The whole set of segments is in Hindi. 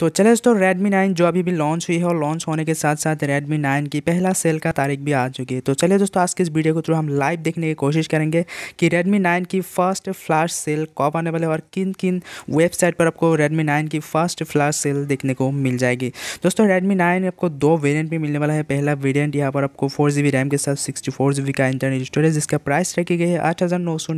तो चले दोस्तों Redmi 9 जो अभी भी लॉन्च हुई है और लॉन्च होने के साथ साथ Redmi 9 की पहला सेल का तारीख भी आ चुकी है तो चलिए दोस्तों आज के इस वीडियो को थ्रू हम लाइव देखने की कोशिश करेंगे कि Redmi 9 की फर्स्ट फ्लैश सेल कब आने वाले और किन किन वेबसाइट पर आपको Redmi 9 की फर्स्ट फ्लैश सेल देखने को मिल जाएगी दोस्तों रेडमी नाइन आपको दो वेरियंट भी मिलने वाला है पहला वेरियंट यहाँ पर आपको फोर जी रैम के साथ सिक्सटी फोर का इंटरनल स्टोरेज जिसका प्राइस रखी गई है आठ हज़ार नौ सौ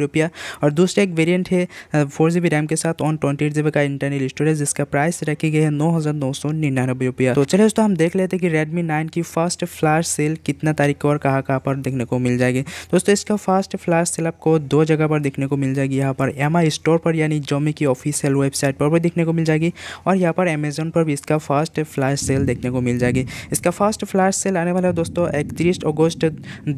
रुपया और दूसरा एक वेरियंट है फोर जी रैम के साथ ऑन ट्वेंटी एट का इंटरनल स्टोरेज जिसका प्राइस प्राइस रखी गई है नौ हजार नौ सौ निन्यानबे रुपया तो चले दोस्तों हम देख लेते हैं कि Redmi 9 की फर्स्ट फ्लैश सेल कितना तारीख को और कहाँ कहाँ पर देखने को मिल जाएगी दोस्तों इसका फर्स्ट फ्लैश सेल आपको दो जगह पर देखने को मिल जाएगी यहाँ पर एम स्टोर पर यानी जोमी की ऑफिशियल वेबसाइट पर भी देखने को मिल जाएगी और यहाँ पर अमेजोन पर भी इसका फर्स्ट फ्लैश सेल देखने को मिल जाएगी इसका फर्स्ट फ्लैश सेल आने वाला है दोस्तों इकतीस अगस्त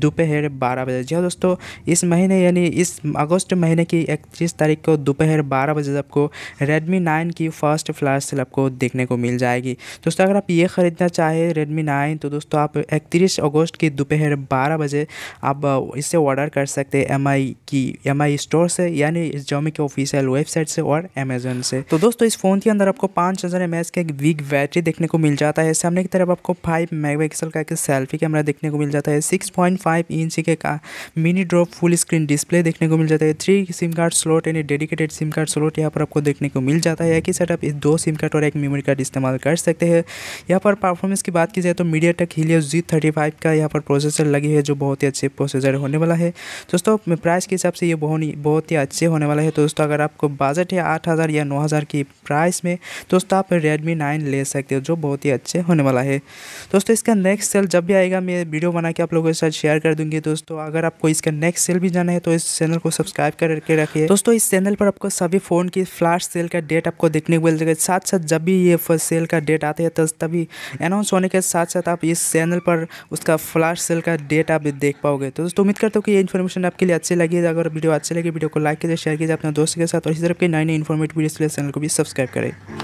दोपहर बारह बजे जी हाँ दोस्तों इस महीने यानी इस अगस्त महीने की इकतीस तारीख को दोपहर बारह बजे आपको रेडमी नाइन की फर्स्ट फ्लैश सेल आपको देखने को मिल जाएगी दोस्तों अगर आप ये ख़रीदना चाहें रेडमी नाइन तो दोस्तों आप इकतीस अगस्त की दोपहर बारह बजे आप इससे ऑर्डर कर सकते हैं एम की एम स्टोर से यानी जोमी के ऑफिशियल वेबसाइट से और अमेजोन से तो दोस्तों इस फ़ोन के अंदर आपको पाँच हज़ार एम का एक वीक बैटरी देखने को मिल जाता है सामने की तरफ आपको फाइव मेगापिक्सल का एक सेल्फी कैमरा देखने को मिल जाता है सिक्स पॉइंट फाइव इंच के का mini drop full screen display देखने को मिल जाता है थ्री सिम कार्ड स्लॉट यानी डेडिकेटेड सिम कार्ड स्लॉट यहाँ पर आपको देखने को मिल जाता है एक ही सेटअप दो सिम कार्ड और एक मेमोरी कार्ड इस्तेमाल कर सकते हैं यहाँ पर परफॉर्मेंस की बात की जाए तो MediaTek Helio G thirty five का यहाँ पर प्रोसेसर लगी है जो बहुत ही अच्छे प्रोसेसर होने वाला है दोस्तों प्राइस के हिसाब से ये बहुत ही बहुत ही अच्छे होने वाला है दोस्तों अगर आपको बजट है आठ हज़ार या नौ हज़ार की प्राइस में दोस्तों आप रेडमी नाइन ले सकते हो जो बहुत ही अच्छे होने वाला है दोस्तों इसका नेक्स्ट सेल जब भी आएगा मैं वीडियो बना के आप लोगों के साथ शेयर कर दूंगी दोस्तों अगर आपको इसका नेक्स्ट सेल भी जाना है तो इस चैनल को सब्सक्राइब करके रखिए दोस्तों इस चैनल पर आपको सभी फ़ोन की फ्लैश सेल का डेट आपको देखने को मिल जाएगा साथ साथ साथ जब भी ये फर्स्ट सेल का डेट आते हैं तो तभी अनाउंस होने के साथ साथ आप इस चैनल पर उसका फ्लैश सेल का डेट आप देख पाओगे तो दोस्तों उम्मीद करता हूँ कि ये इन्फॉर्मेशन आपके लिए अच्छी लगी अगर वीडियो अच्छी लगी वीडियो को लाइक कीजिए शेयर कीजिए अपने दोस्तों के साथ और इसी तरफ के नए नए इन्फॉर्मेटिव वीडियो चैनल को भी सब्सक्राइब करें